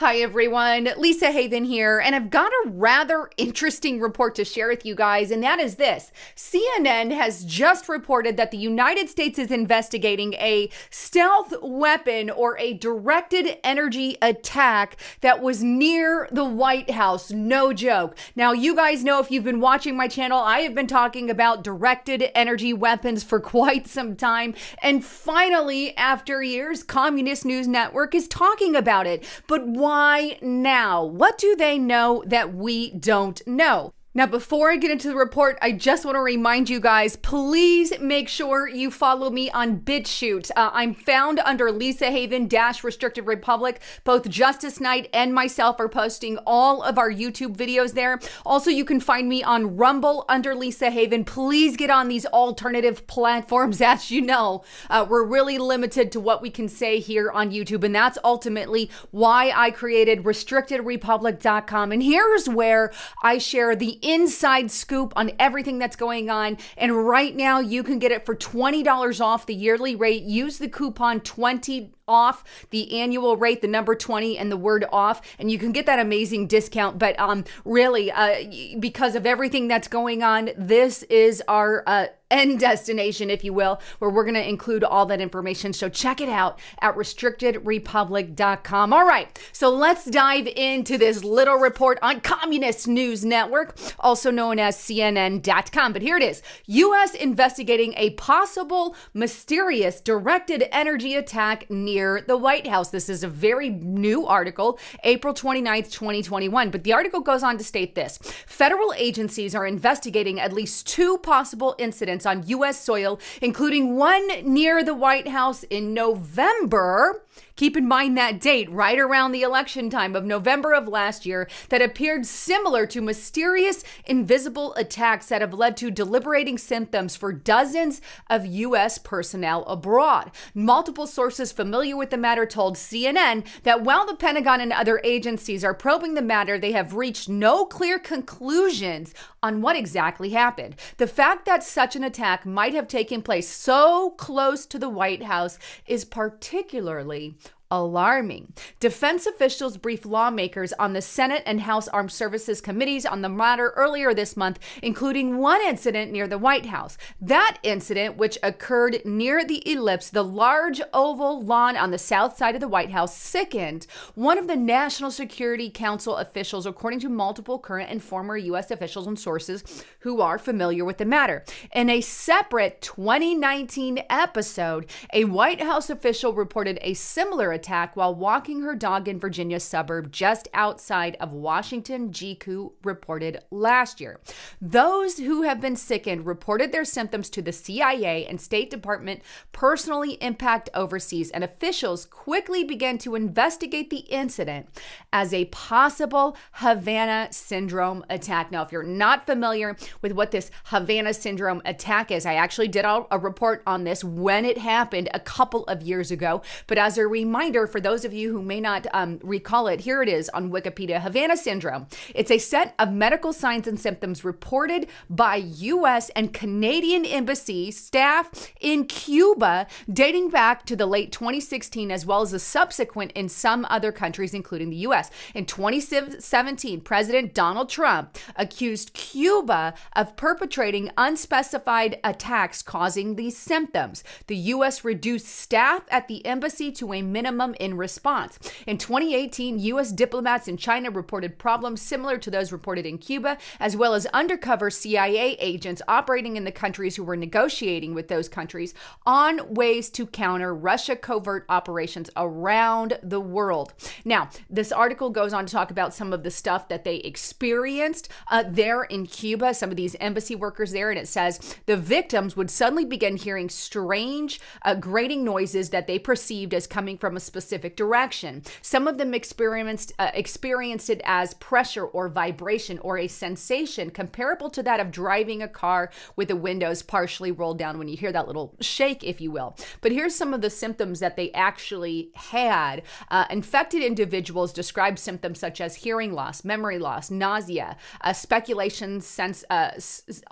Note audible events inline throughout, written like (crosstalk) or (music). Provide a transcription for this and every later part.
Hi, everyone. Lisa Haven here, and I've got a rather interesting report to share with you guys, and that is this CNN has just reported that the United States is investigating a stealth weapon or a directed energy attack that was near the White House. No joke. Now, you guys know if you've been watching my channel, I have been talking about directed energy weapons for (laughs) quite some time, and finally, after years, Communist News Network is talking about it. But why? Why now? What do they know that we don't know? Now, before I get into the report, I just want to remind you guys please make sure you follow me on BitChute. Uh, I'm found under Lisa Haven Dash Restricted Republic. Both Justice Knight and myself are posting all of our YouTube videos there. Also, you can find me on Rumble under Lisa Haven. Please get on these alternative platforms. (laughs) As you know, uh, we're really limited to what we can say here on YouTube, and that's ultimately why I created restrictedrepublic.com. And here's where I share the inside scoop on everything that's going on. And right now, you can get it for $20 off the yearly rate. Use the coupon 20 off the annual rate, the number 20 and the word off. And you can get that amazing discount. But um, really, uh, because of everything that's going on, this is our. Uh, end destination, if you will, where we're going to include all that information. So check it out at restrictedrepublic.com. All right, so let's dive into this little report on Communist News Network, also known as CNN.com. But here it is U.S. investigating a possible mysterious directed energy attack near near the White House. This is a very new article, April 29th, 2021. But the article goes on to state this Federal agencies are investigating at least two possible incidents on U.S. soil, including one near the White House in November. Keep in mind that date, right around the election time of November of last year, that appeared similar to mysterious invisible attacks that have led to deliberating symptoms for dozens of U.S. personnel abroad. Multiple sources familiar with the matter told CNN that while the Pentagon and other agencies are probing the matter, they have reached no clear conclusions on what exactly happened. The fact that such an attack might have taken place so close to the White House is particularly alarming. Defense officials briefed lawmakers on the Senate and House Armed Services Committees on the matter earlier this month, including one incident near the White House. That incident, which occurred near the ellipse, the large oval lawn on the south side of the White House, sickened one of the National Security Council officials, according to multiple current and former U.S. officials and sources who are familiar with the matter. In a separate 2019 episode, a White House official reported a similar attack while walking her dog in Virginia suburb just outside of Washington, Jiku reported last year. Those who have been sickened reported their symptoms to the CIA and State Department personally impact overseas, and officials quickly began to investigate the incident as a possible Havana syndrome attack. Now, if you're not familiar with what this Havana syndrome attack is, I actually did a report on this when it happened a couple of years ago, but as a reminder, reminder for those of you who may not um, recall it, here it is on Wikipedia Havana syndrome. It's a set of medical signs and symptoms reported by U.S. and Canadian embassy staff in Cuba dating back to the late 2016, as well as the subsequent in some other countries, including the U.S. In 2017, President Donald Trump accused Cuba of perpetrating unspecified attacks causing these symptoms. The U.S. reduced staff at the embassy to a minimum minimum in response. In 2018, U.S. diplomats in China reported problems similar to those reported in Cuba, as well as undercover CIA agents operating in the countries who were negotiating with those countries on ways to counter Russia covert operations around the world. Now, this article goes on to talk about some of the stuff that they experienced uh, there in Cuba, some of these embassy workers there, and it says the victims would suddenly begin hearing strange uh, grating noises that they perceived as coming from a specific direction. Some of them experienced, uh, experienced it as pressure or vibration or a sensation comparable to that of driving a car with the windows partially rolled down when you hear that little shake, if you will. But here's some of the symptoms that they actually had. Uh, infected individuals describe symptoms such as hearing loss, memory loss, nausea, uh, speculation sense, uh,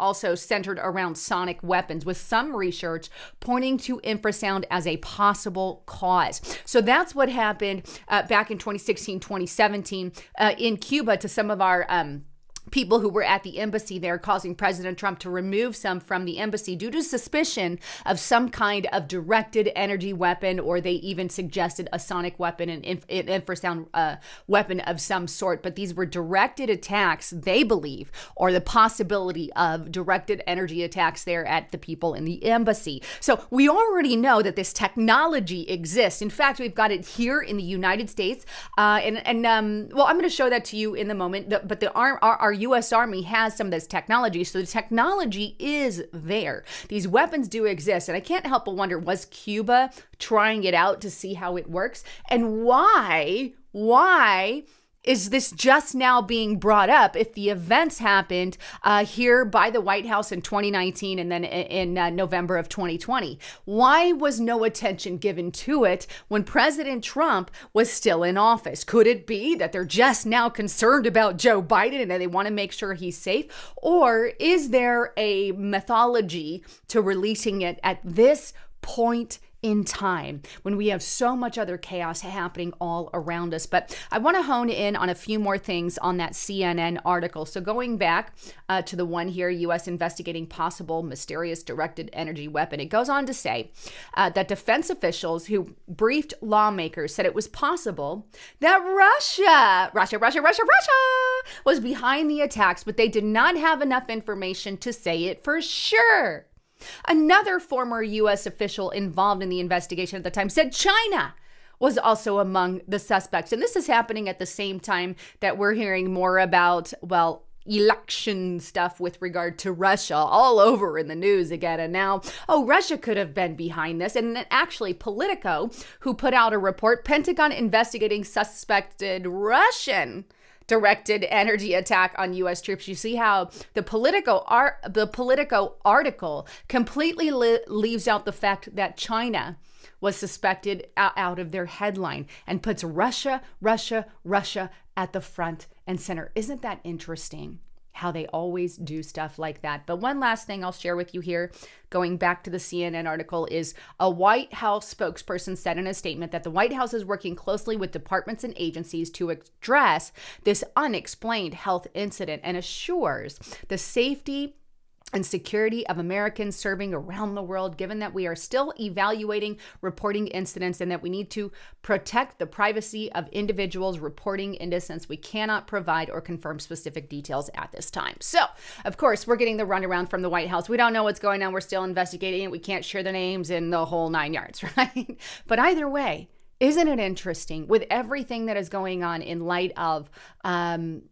also centered around sonic weapons, with some research pointing to infrasound as a possible cause. So so that's what happened uh, back in 2016, 2017 uh, in Cuba to some of our. Um, people who were at the embassy there causing President Trump to remove some from the embassy due to suspicion of some kind of directed energy weapon, or they even suggested a sonic weapon, an, inf an infrasound uh, weapon of some sort. But these were directed attacks, they believe, or the possibility of directed energy attacks there at the people in the embassy. So we already know that this technology exists. In fact, we've got it here in the United States. Uh, and, and um, well, I'm going to show that to you in the moment, the, but the arm, our, our U.S. Army has some of this technology, so the technology is there. These weapons do exist, and I can't help but wonder was Cuba trying it out to see how it works? And why, why? is this just now being brought up if the events happened uh, here by the White House in 2019 and then in, in uh, November of 2020? Why was no attention given to it when President Trump was still in office? Could it be that they're just now concerned about Joe Biden and they want to make sure he's safe? Or is there a mythology to releasing it at this point in time when we have so much other chaos happening all around us. But I want to hone in on a few more things on that CNN article. So, going back uh, to the one here U.S. investigating possible mysterious directed energy weapon, it goes on to say uh, that defense officials who briefed lawmakers said it was possible that Russia, Russia, Russia, Russia, Russia was behind the attacks, but they did not have enough information to say it for sure. Another former U.S. official involved in the investigation at the time said China was also among the suspects. And this is happening at the same time that we're hearing more about, well, election stuff with regard to Russia all over in the news again. And now, oh, Russia could have been behind this. And actually, Politico, who put out a report, Pentagon investigating suspected Russian directed energy attack on U.S. troops. You see how the Politico art, the Politico article completely leaves out the fact that China was suspected out of their headline and puts Russia, Russia, Russia at the front and center. Isn't that interesting? how they always do stuff like that. But one last thing I'll share with you here, going back to the CNN article, is a White House spokesperson said in a statement that the White House is working closely with departments and agencies to address this unexplained health incident and assures the safety and security of Americans serving around the world, given that we are still evaluating reporting incidents and that we need to protect the privacy of individuals reporting incidents. We cannot provide or confirm specific details at this time. So, of course, we're getting the runaround from the White House. We don't know what's going on. We're still investigating it. We can't share the names in the whole nine yards, (laughs) right? But either way, isn't it interesting with everything that is going on in light of um,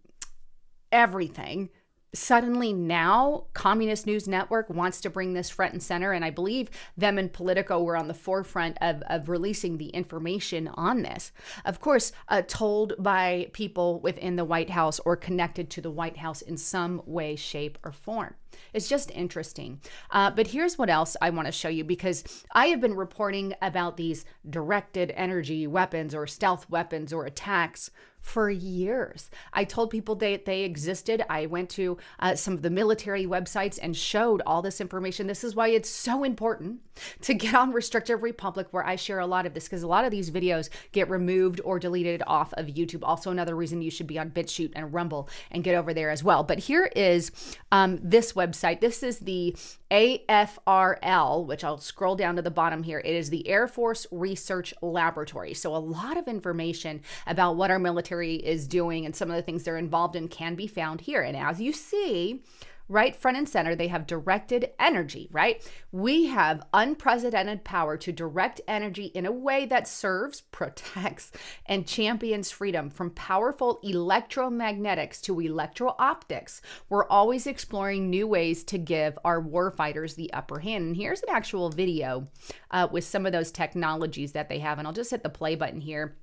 everything? suddenly now communist news network wants to bring this front and center and i believe them and politico were on the forefront of, of releasing the information on this of course uh, told by people within the white house or connected to the white house in some way shape or form it's just interesting. Uh, but here's what else I want to show you because I have been reporting about these directed energy weapons or stealth weapons or attacks for years. I told people they, they existed. I went to uh, some of the military websites and showed all this information. This is why it's so important to get on Restrictive Republic, where I share a lot of this, because a lot of these videos get removed or deleted off of YouTube. Also, another reason you should be on BitChute and Rumble and get over there as well. But here is um, this website website. This is the AFRL, which I'll scroll down to the bottom here. It is the Air Force Research Laboratory. So, a lot of information about what our military is doing and some of the things they're involved in can be found here. And as you see, right front and center, they have directed energy, right? We have unprecedented power to direct energy in a way that serves, (laughs) protects, and champions freedom from powerful electromagnetics to electro optics. We're always exploring new ways to give our warfighters the upper hand. And here's an actual video uh, with some of those technologies that they have. And I'll just hit the play button here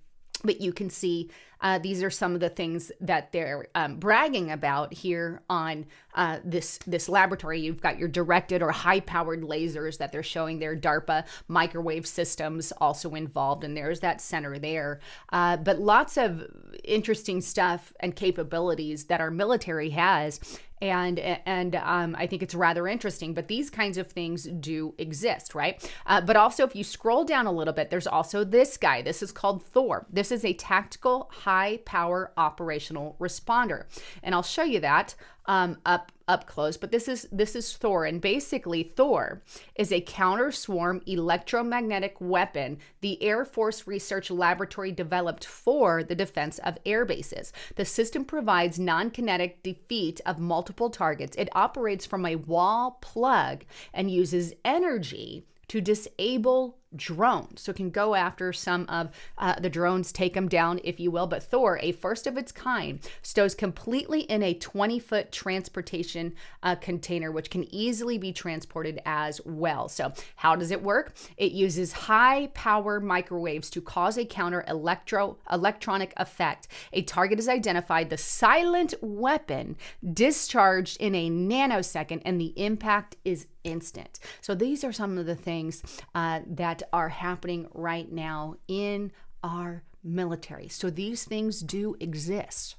but you can see uh, these are some of the things that they're um, bragging about here on uh, this this laboratory. You've got your directed or high powered lasers that they're showing Their DARPA microwave systems also involved, and there's that center there. Uh, but lots of interesting stuff and capabilities that our military has and and um, I think it's rather interesting. But these kinds of things do exist, right? Uh, but also, if you scroll down a little bit, there's also this guy. This is called Thor. This is a tactical high high power operational responder. And I'll show you that um, up up close, but this is this is Thor, and basically Thor is a counter swarm electromagnetic weapon the Air Force Research Laboratory developed for the defense of air bases. The system provides non-kinetic defeat of multiple targets. It operates from a wall plug and uses energy to disable drone. So it can go after some of uh, the drones, take them down, if you will. But Thor, a first of its kind, stows completely in a 20 foot transportation uh, container, which can easily be transported as well. So how does it work? It uses high power microwaves to cause a counter electro electronic effect. A target is identified, the silent weapon discharged in a nanosecond, and the impact is instant. So these are some of the things uh, that are happening right now in our military. So these things do exist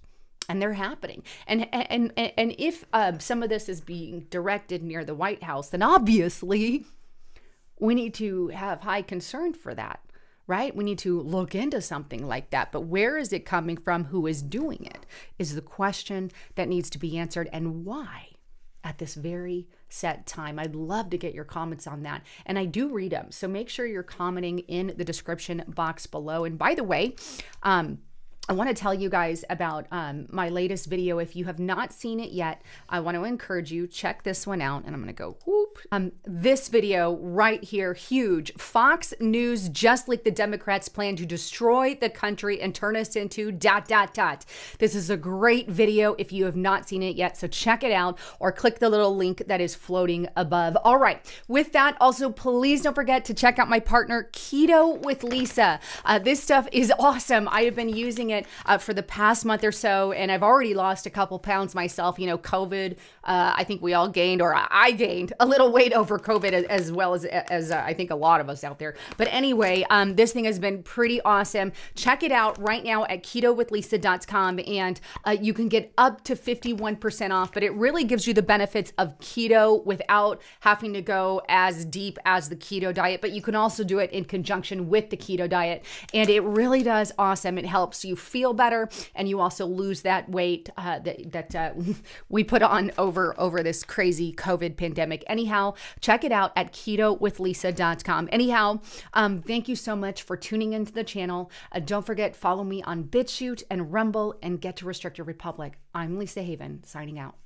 and they're happening. And and and, if um, some of this is being directed near the White House, then obviously we need to have high concern for that, right? We need to look into something like that. But where is it coming from? Who is doing it? Is the question that needs to be answered, and why? at this very set time. I'd love to get your comments on that. And I do read them. So make sure you're commenting in the description box below. And by the way, um, I want to tell you guys about um, my latest video. If you have not seen it yet, I want to encourage you, check this one out. And I'm going to go whoop. Um, this video right here, huge. Fox News, just like the Democrats, plan to destroy the country and turn us into dot, dot, dot. This is a great video if you have not seen it yet. So check it out or click the little link that is floating above. All right. With that, also, please don't forget to check out my partner, Keto with Lisa. Uh, this stuff is awesome. I have been using it it uh, for the past month or so, and I've already lost a couple pounds myself. You know, COVID. Uh, I think we all gained, or I gained, a little weight over COVID, as, as well as as uh, I think a lot of us out there. But anyway, um, this thing has been pretty awesome. Check it out right now at ketowithlisa.com, and uh, you can get up to fifty one percent off. But it really gives you the benefits of keto without having to go as deep as the keto diet. But you can also do it in conjunction with the keto diet, and it really does awesome. It helps you feel better, and you also lose that weight uh, that, that uh, (laughs) we put on over over this crazy COVID pandemic. Anyhow, check it out at ketowithlisa.com. Anyhow, um, thank you so much for tuning into the channel. Uh, don't forget, follow me on BitChute and Rumble and Get to Restrict Your Republic. I'm Lisa Haven, signing out.